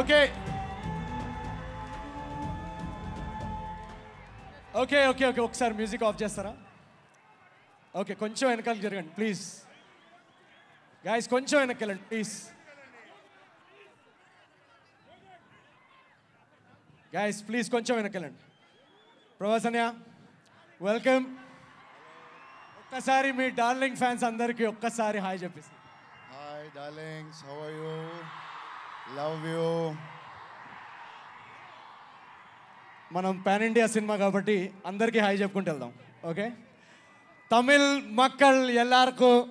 Okay okay okay okay सारा music off చేస్తారా okay కొంచెం ఎనకలు జరుగుండి ప్లీజ్ गाइस కొంచెం ఎనకలు ప్లీజ్ गाइस ప్లీజ్ కొంచెం ఎనకలు ప్రావసన్యా వెల్కమ్ ఒక్కసారి మీ డార్లింగ్ ఫ్యాన్స్ అందరికి ఒక్కసారి హాయ్ చెప్పండి hi darlings how are you love you మనం పాన్ ఇండియా సినిమా కాబట్టి అందరికీ హాయ్ చెప్పుకుంటూ వెళ్దాం ఓకే தமிழ் மக்கள் எல்லாருக்கும்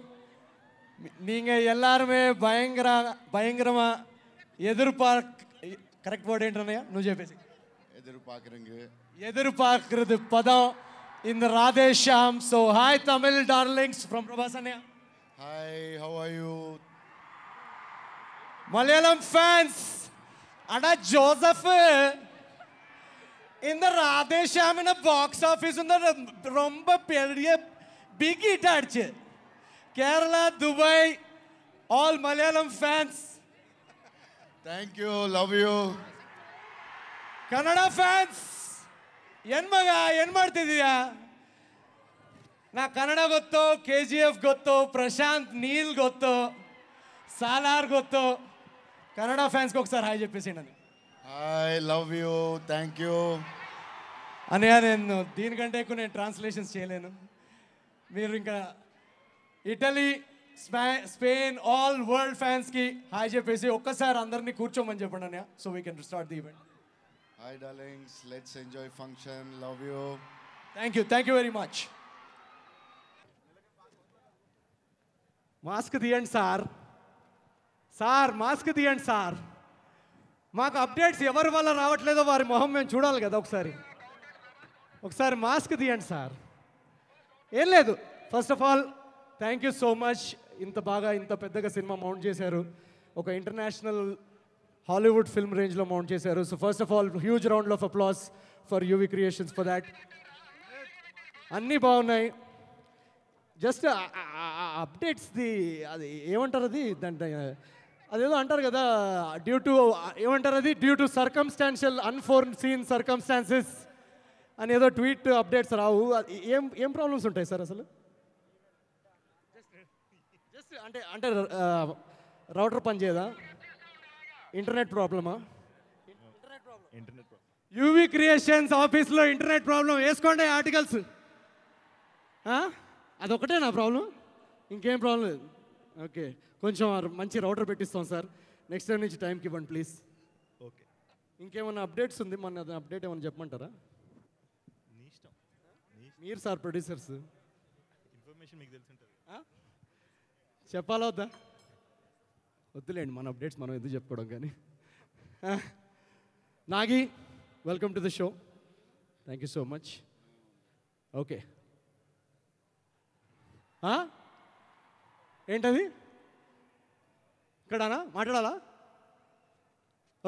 நீங்கள் எல்லாருமே பயங்கர பயங்கரமாக எதிர்பார்க்க கரெக்ட் வேர்டு என்றனையா நுஜே பேசி எதிர்பார்க்குறீங்க எதிர்பார்க்கிறது பதம் இந்த Radhe Shyam so hi Tamil darlings from Prabhas அண்ணையா hi how are Malayalam fans അടാ ജോസഫ് இந்த ராதேஷாமின பாக்ஸ் ஆஃபீஸ் ரொம்ப பெரிய பிக் ஹிட் ஆயிடுச்சு Kerala Dubai all Malayalam fans thank you love you Kannada fans ಹೆಣ್ಮಗ ಏನು ಮಾಡ್ತಿದ್ದೀಯಾ ನಾ ಕನ್ನಡ ಗೊತ್ತು ಕೆ ಜಿ ಎಫ್ ಗೊತ್ತು ಪ್ರಶಾಂತ್ ನೀಲ್ ಗೊತ್ತು ಸಾಲಾರ್ ಗೊತ್ತು కన్నడ ఫ్యాన్స్కి ఒకసారి హాయ్ చెప్పేసి అని I love you thank you అనే నేను దీనికంటే ఎక్కువ నేను ట్రాన్స్లేషన్స్ చేయలేను మీరు ఇంకా ఇటలీ స్పెయిన్ ఆల్ వరల్డ్ ఫ్యాన్స్కి హాయ్ చెప్పేసి ఒక్కసారి అందరినీ కూర్చోమని చెప్పండి అన్నయ్య so we can start the event hi darlings let's enjoy function love you thank you thank you very much mask తీయండి సార్ సార్ మాస్క్ తీయండి సార్ మాకు అప్డేట్స్ ఎవరి వల్ల రావట్లేదో వారి మొహం మేము చూడాలి కదా ఒకసారి ఒకసారి మాస్క్ తీయండి సార్ ఏం లేదు first of all thank you so much ఇంత బాగా ఇంత పెద్దగా సినిమా మౌంట్ చేశారు ఒక ఇంటర్నేషనల్ హాలీవుడ్ ఫిల్మ్ రేంజ్లో మౌంట్ చేశారు so first of all huge round of applause for UV Creations for that అన్నీ బాగున్నాయి జస్ట్ అప్డేట్స్ది అది ఏమంటారు అది దాంట్లో అదేదో అంటారు కదా డ్యూ టు ఏమంటారు అది due to circumstantial scene circumstances అని ఏదో ట్వీట్ అప్డేట్స్ రావు ఏం ఏం ప్రాబ్లమ్స్ ఉంటాయి సార్ అసలు జస్ట్ అంటే అంటే రౌటర్ పనిచేయదా ఇంటర్నెట్ ప్రాబ్లమా ఇంటర్నెట్ ఇంటర్నెట్ యూవీ క్రియేషన్స్ ఆఫీస్లో ఇంటర్నెట్ ప్రాబ్లం వేసుకోండి ఆర్టికల్స్ అదొకటే నా ప్రాబ్లం ఇంకేం ప్రాబ్లం లేదు ఓకే కొంచెం మంచి రౌటర్ పెట్టిస్తాం సార్ నెక్స్ట్ టైం నుంచి టైంకి ఇవ్వండి ప్లీజ్ ఓకే ఇంకేమైనా అప్డేట్స్ ఉంది మన అప్డేట్ ఏమైనా చెప్పమంటారా మీరు సార్ ప్రొడ్యూసర్స్ ఇన్ఫర్మేషన్ మీకు తెలుసుంటుంది చెప్పాలా వద్దా వద్దులేండి మన అప్డేట్స్ మనం ఎందుకు చెప్పుకోవడం కానీ Nagi welcome to the show thank you so much okay ఏంటది ఇక్కడ నా మాట్లాడాలా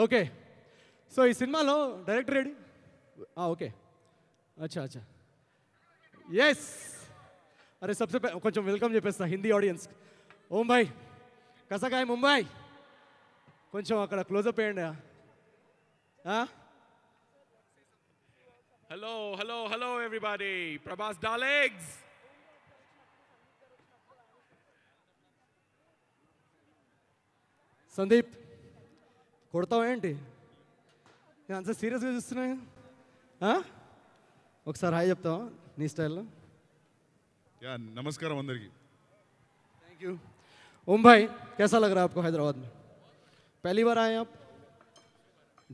ఓకే సో ఈ సినిమాలో డైరెక్టర్ రెడీ ఆ ఓకే अच्छा अच्छा यस अरे सबसे கொஞ்சம் वेलकम చెప్పస్తా హిందీ ఆడియన్స్ ఓ మై కసకాయ్ ముంబై కొంచెం అక్కడ క్లోజ్ అప్ చేయండి hello hello hello everybody Prabhas dialogues Sandeep కొడతావా ఏంటి అంత సీరియస్గా చూస్తున్నా ఒకసారి హాయ్ చెప్తావా నీ స్టైల్లో యా నమస్కారం थैंक यू ओम भाई कैसा लग रहा है आपको हैदराबाद में पहली बार आए आप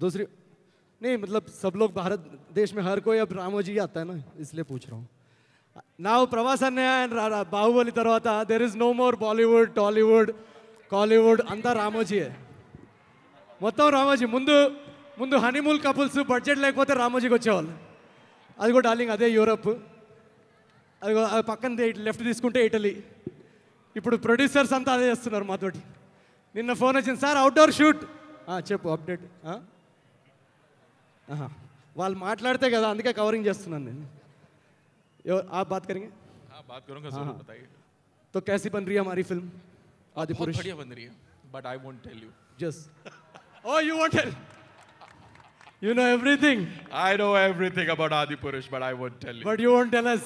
दूसरी नहीं मतलब सब लोग भारत देश में हर कोई अब रामोजी आता है ना इसलिए पूछ रहा हूँ नाव प्रवासान्य बाहुबली तरह there is no more Bollywood Tollywood Kollywood అంతా రామోజీయే మొత్తం రామోజీ ముందు ముందు హనీమూల్ కపుల్స్ బడ్జెట్ లేకపోతే రామోజీకి వచ్చేవాళ్ళు అది కూడా డార్లింగ్ అదే యూరప్ అది పక్కన లెఫ్ట్ తీసుకుంటే ఇటలీ ఇప్పుడు ప్రొడ్యూసర్స్ అంతా అదే చేస్తున్నారు మాతోటి నిన్న ఫోన్ వచ్చింది సార్ అవుట్డోర్ షూట్ చెప్పు అప్డేట్ వాళ్ళు మాట్లాడితే కదా అందుకే కవరింగ్ చేస్తున్నాను నేను ఆ బాత్ కరింగ్ తో కేసీ करूँगा రియా మరీ ఫిల్మ్ आदि पुरुष बढ़िया बन रही है but I won't tell you just oh you won't tell you no no everything everything I You know everything. I know everything about Adi Purush, but I won't tell you. But you won't tell us.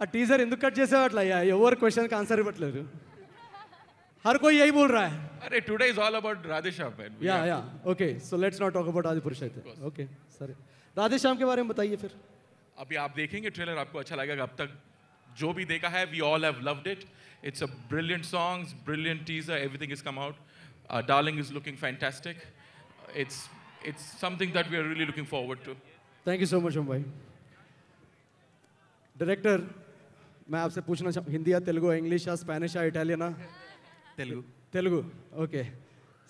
ఆ teaser ఎందుకు cut చేసేవాట్లయ్యా ఎవరు క్వశ్చన్కి answer ఇవ్వట్లేదు हर कोई यही बोल रहा है अरे today is all about Radheshyam man या या okay so let's not talk about आदि पुरुष ओके सर राधेश्याम के बारे में बताइए फिर अभी आप देखेंगे ट्रेलर आपको अच्छा लगेगा अब तक जो भी देखा है we all have loved it it's a brilliant songs brilliant teaser everything is come out darling is looking fantastic it's it's something that we are really looking forward to. Thank you so much, Mumbai. Director, मैं आपसे पूछना चाहूँ हिंदी या Telugu English या Spanish या Italian Telugu Telugu okay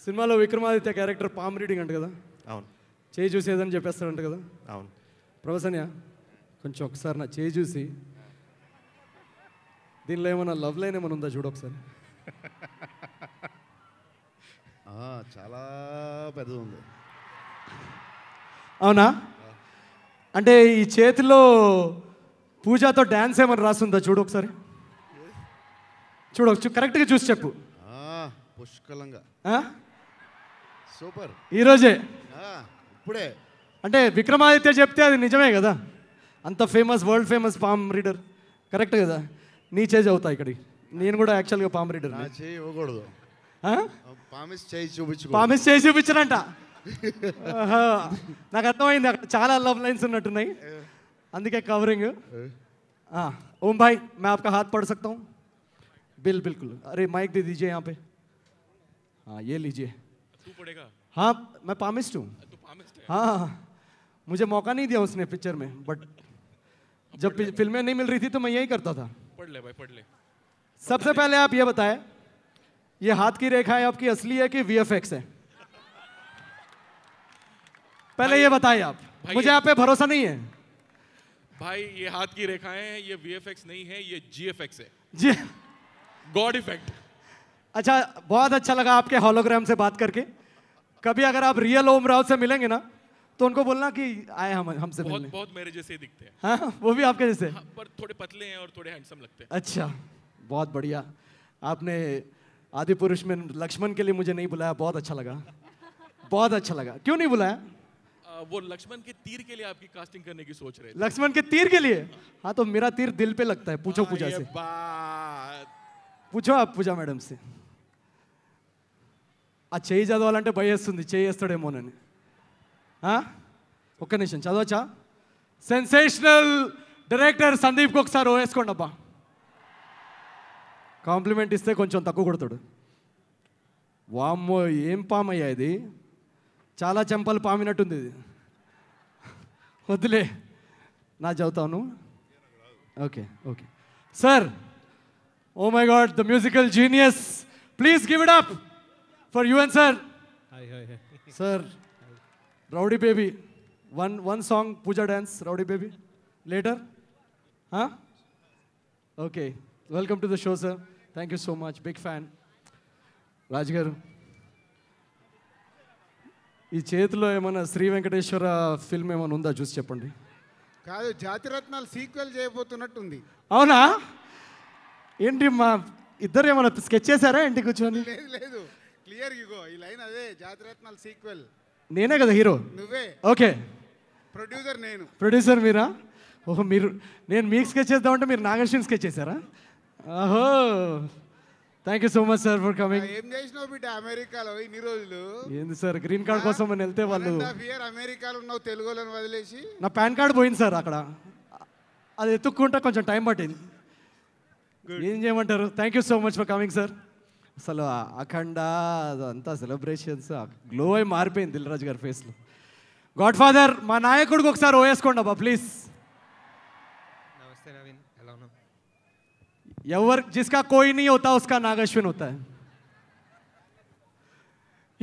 సినిమాలో Vikramaditya character palm reading అంట కదా అవును చేయి చూసేదని చెప్పేస్తారంట కదా అవును ప్రొఫెసర్యా కొంచెం ఒకసారి నా చేయి చూసి దీనిలో ఏమైనా లవ్ లైన్ ఏమైనా ఉందా చూడ ఒకసారి చాలా పెద్దది ఉంది అవునా అంటే ఈ చేతిలో పూజాతో డ్యాన్స్ ఏమైనా రాస్తుందా చూడు ఒకసారి చూడవచ్చు కరెక్ట్గా చూసి చెప్పు పుష్కలంగా సూపర్ ఈరోజే ఇప్పుడే అంటే విక్రమాదిత్య చెప్తే అది నిజమే కదా అంత famous world famous palm reader correct కదా నీ చేయి చదువుతా ఇక్కడికి నేను కూడా యాక్చువల్గా పామరెడ్డి చేయి ఇవ్వకూడదు పామిస్ చేయి చూపించు పామిస్ చేయి చూపించనంట నాకు అర్థమైంది అక్కడ చాలా లవ్ లైన్స్ ఉన్నట్టున్నాయి అందుకే కవరింగ్ ओम भाई मैं आपका हाथ पढ़ सकता हूँ बिल बिल्कुल अरे माइक दे दीजिए यहाँ पे हाँ ये लीजिए हाँ मैं पामिस्ट हूँ हाँ मुझे मौका नहीं दिया उसने पिक्चर में बट जब फिल्में नहीं मिल रही थी तो मैं यही करता था पढ़ ले भाई पढ़ ले सबसे पहले आप ये बताएं ये हाथ की रेखा है आपकी असली है कि एक्स है पहले ये बताएं आप मुझे आप पे भरोसा नहीं है भाई ये हाथ की रेखाएं हैं ये एक्स नहीं है ये एक्स है जी गॉड इफेक्ट अच्छा बहुत अच्छा लगा आपके हॉलोग्राम से बात करके कभी अगर आप रियल ओम राव से मिलेंगे ना तो उनको बोलना कि आए हम हमसे बहुत बहुत मेरे जैसे ही दिखते हैं हाँ वो भी आपके जैसे हाँ, पर थोड़े पतले हैं और थोड़े हैंडसम लगते हैं अच्छा बहुत बढ़िया आपने आदि पुरुष में लक्ष्मण के लिए मुझे नहीं बुलाया बहुत अच्छा लगा बहुत अच्छा लगा क्यों नहीं बुलाया वो लक्ष्मण के तीर के लिए आपकी कास्टिंग करने की सोच रहे थे लक्ष्मण के तीर के लिए हाँ तो मेरा तीर दिल पे लगता है पूछो पूजा से पूछो आप पूजा मैडम से ఆ చేయి చదవాలంటే భయస్తుంది చేయి వేస్తాడేమోనని ఒక్క నిమిషం చదవచ్చా సెన్సేషనల్ డైరెక్టర్ సందీప్కి ఒకసారి ఓవేసుకోండి అబ్బా కాంప్లిమెంట్ ఇస్తే కొంచెం తక్కువ కొడతాడు వామ్మో ఏం పామయ్యా ఇది చాలా చెంపలు పామినట్టుంది ఇది వద్దులే నా చదువుతాను okay okay sir oh my god the musical genius please give it up for యూఎన్ sir sir rowdy baby one one song Pooja dance rowdy baby later okay welcome to the show sir thank you so much big fan Raj గారు ఈ చేతిలో ఏమైనా Shri Venkateswara film ఏమైనా ఉందా చూసి చెప్పండి కాదు జాతిరత్నాలు సీక్వెల్ చేయబోతున్నట్టుంది అవునా ఏంటి మా ఇద్దరు ఏమైనా స్కెచ్ చేశారా ఇంటికి కూర్చొని లేదు లేదు క్లియర్ ఇగో ఈ లైన్ అదే జాతిరత్నాలు సీక్వెల్ నేనే కదా హీరో నువ్వే ఓకే ప్రొడ్యూసర్ నేను ప్రొడ్యూసర్ మీరా ఓహో మీరు నేను మీకు స్కెచ్ చేద్దామంటే మీరు నాగార్జున స్కెచ్ చేశారా ఓహో thank you so much sir for coming ఏం చేసినావు బిడ్డ అమెరికాలో ఇన్ని రోజులు ఏంది సార్ గ్రీన్ కార్డ్ కోసం అని వెళ్తే వాళ్ళు అమెరికాలో ఉన్నావు తెలుగులను వదిలేసి నా పాన్ కార్డ్ పోయింది సార్ అక్కడ అది ఎత్తుక్కుంటా కొంచెం టైం పట్టింది ఏం చేయమంటారు thank you so much for coming sir అసలు అఖండ అదంతా సెలబ్రేషన్స్ గ్లో అయి మారిపోయింది దిల్రాజు గారి ఫేస్లో గాడ్ ఫాదర్ మా నాయకుడికి ఒకసారి ఓయేసుకోండి అబ్బా ప్లీజ్ నమస్తే నవీన్ ఎలా ఉన్నావు ఎవరు జిస్కా కోయిని అవుతా ఉస్కా నాగశ్విన్ అవుతా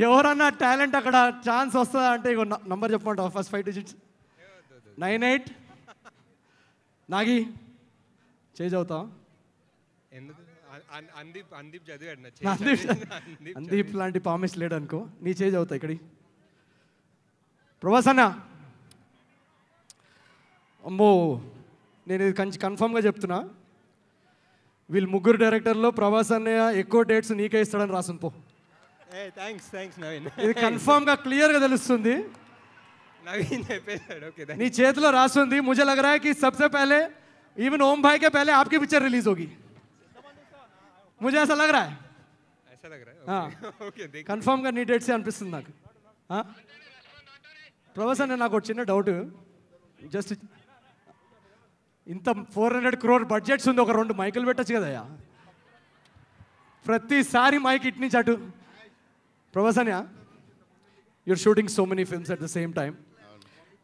ఎవరన్నా టాలెంట్ అక్కడ ఛాన్స్ వస్తుందా అంటే ఇక నంబర్ చెప్పమంటావు first five digits nine eight Nagi chase అవుతాం ఎందుకు అందీప్ లాంటి పామెస్ లేడు అనుకో నీ చేజ్ అవుతా ఇక్కడి అన్న అమ్మో నేను ఇది కంచి కన్ఫామ్గా చెప్తున్నా వీళ్ళు ముగ్గురు డైరెక్టర్లో ప్రభాస్ అన్నయ్య ఎక్కువ డేట్స్ నీకే ఇస్తాడని రాసును పో థ్యాంక్స్ థ్యాంక్స్ నవీన్ ఇది కన్ఫామ్గా క్లియర్గా తెలుస్తుంది నీ చేతిలో రాసుంది ముజలగరాకి సబ్సే పేలే ఈవెన్ ఓం భాయ్కే పేలే इवन పిక్చర్ రిలీజ్ హోగి मुझे ऐसा लग रहा है ऐसा लग रहा है కన్ఫర్మ్ గా నీ డేట్స్ అనిపిస్తుంది నాకు ప్రభాస్ అన్న నాకు చిన్న డౌట్ జస్ట్ ఇంత ఫోర్ హండ్రెడ్ క్రోర్ బడ్జెట్స్ ఉంది ఒక రెండు మైకులు పెట్టచ్చు కదయ్యా ప్రతిసారి మైక్ ఇట్ నుంచి అటు ప్రభాస్ అన్న your shooting so many films at the same time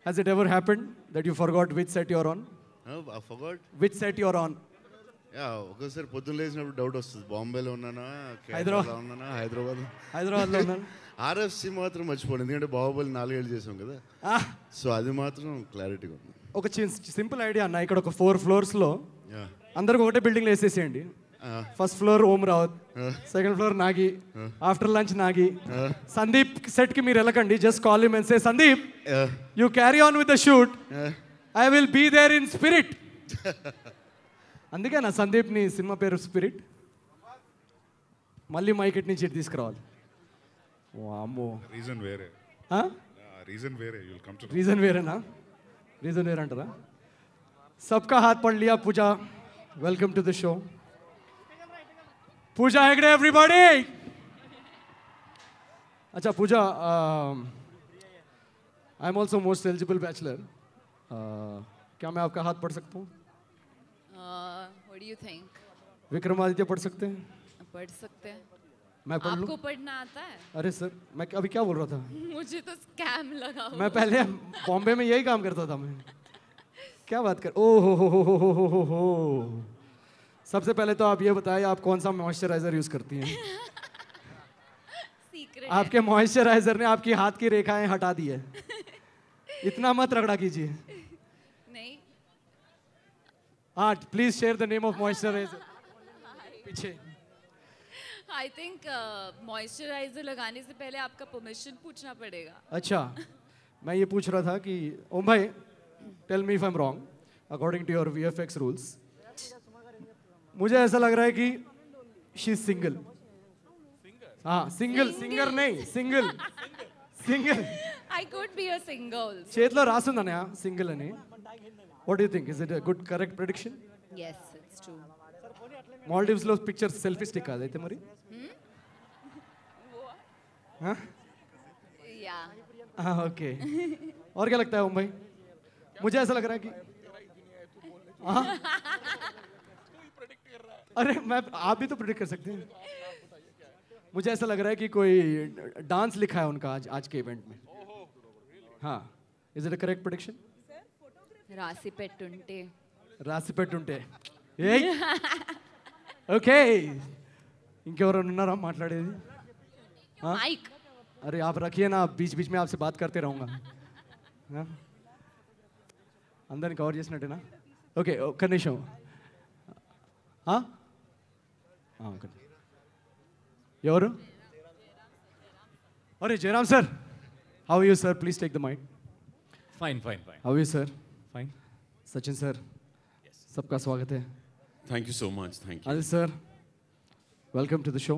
has it ever happened that you forgot which set you're on forgot which set you're on yeah ఒకసారి పొద్దున్న లేచినప్పుడు డౌట్ వస్తుంది బాంబేలో ఉన్నానా హైదరాబాద్ ఉన్నానా హైదరాబాద్ హైదరాబాద్లో ఉన్నాను ఆర్ఎఫ్సి మాత్రం మర్చిపోయింది ఎందుకంటే బాహుబలి నాలుగేళ్ళు చేసాం కదా సో అది మాత్రం క్లారిటీగా ఉంది ఒక సింపుల్ ఐడియా అన్న ఇక్కడ ఒక ఫోర్ ఫ్లోర్స్లో అందరికి ఒకటే బిల్డింగ్లో వేసేసేయండి first floor Om Raut second floor Nagi after lunch Nagi Sandeep set కి మీరు వెళ్ళకండి జస్ట్ కాల్ యూ మెన్సే Sandeep you carry on with the shoot I will be there in Spirit అందుకే నా సందీప్ని సినిమా పేరు స్పిరిట్ మళ్ళీ మైకెట్ నుంచి ఇటు తీసుకురావాలి అమ్మో రీజన్ వేరే రీజన్ వేరే రీజన్ వేరేనా రీజన్ వేరే అంటారా सबका हाथ पढ़ लिया Pooja welcome to the Pooja Hegde everybody अच्छा Pooja I am also most eligible bachelor क्या मैं आपका हाथ पढ़ सकता हूँ यू थिंक विक्रमादित्य पढ़ सकते हैं पढ़ सकते हैं मैं पढ़ आपको पढ़ना आता है अरे सर मैं अभी क्या बोल रहा था मुझे तो स्कैम लगा मैं पहले बॉम्बे में यही काम करता था मैं क्या बात कर ओ हो हो हो हो हो हो सबसे पहले तो आप ये बताइए आप कौन सा मॉइस्चराइजर यूज करती हैं सीक्रेट आपके मॉइस्चराइजर ने आपकी हाथ की रेखाएं हटा दी है इतना मत रगड़ा कीजिए हाँ please share the name of moisturiser पीछे आई थिंक मॉइस्चराइजर लगाने से पहले आपका परमिशन पूछना पड़ेगा अच्छा मैं ये पूछ रहा था कि ओम भाई tell me if I am wrong according to your VFX rules मुझे ऐसा लग रहा है कि शी इज सिंगल हाँ सिंगल सिंगर नहीं single single I could be a single a single ना सिंगल है नहीं What do you think? Is it a good, correct prediction? Yes, it's true. Maldives లో పిక్చర్స్ సెల్ఫీ స్టిక్ అదైతే మరి हाँ okay और क्या लगता है मुंबई मुझे ऐसा लग रहा है कि अरे मैं आप भी तो प्रिडिक्ट कर सकते हैं मुझे ऐसा लग रहा है कि कोई डांस लिखा है उनका आज आज के इवेंट में हाँ is it a correct prediction रासी पेट उठे रासी पेट उठे ए ओके इंकमरो नुन्नारा ಮಾಟಲಾದಿ ಮೈಕ್ ಅರೆ ಯಾಪ್ ರಖಿಯೇ ನಾ ಬೀಚ್ ಬೀಚ್ ಮೇ ಆಪ್ಸೆ ಬಾತ್ ಕರ್ತೆ ರಹೂಂಗಾ ಹಾ ಅಂದರ್ ಕವರ್ ಜಿಸ್ನಾಟೇ ನಾ ಓಕೆ ಕಣೇಶಂ ಹಾ ಹಾ ಓಕೆ ಜೇರಂ ಅರೆ ಜೇರಂ sir how are you sir please take the mic fine fine how are you sir fine Sachin sir सबका स्वागत है thank you so much thank you Anil sir welcome to the show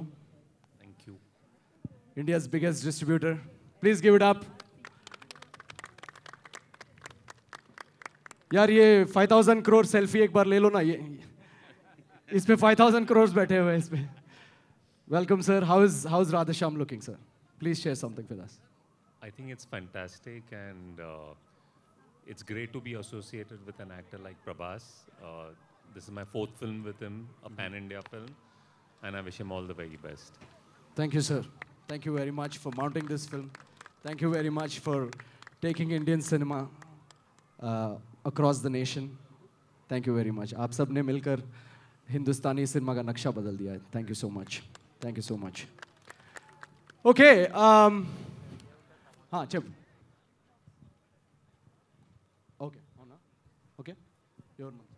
thank you India's biggest distributor please give it up यार ये 5000 crore selfie एक बार ले लो ना ये इस पे 5000 करोड़ बैठे हुए हैं इसमें Welcome, sir. How is how is Radhesham looking, sir? Please share something with us. I think it's fantastic, and uh, it's great to be associated with an actor like Prabhas. Uh, this is my fourth film with him, a mm-hmm. pan India film, and I wish him all the very best. Thank you, sir. Thank you very much for mounting this film. Thank you very much for taking Indian cinema uh, across the nation. Thank you very much. आप सब ने मिलकर हिंदुस्तानी cinema का नक्शा बदल दिया Thank you so much. Thank you so much. Okay. Okay हाँ चलो Okay? Your month.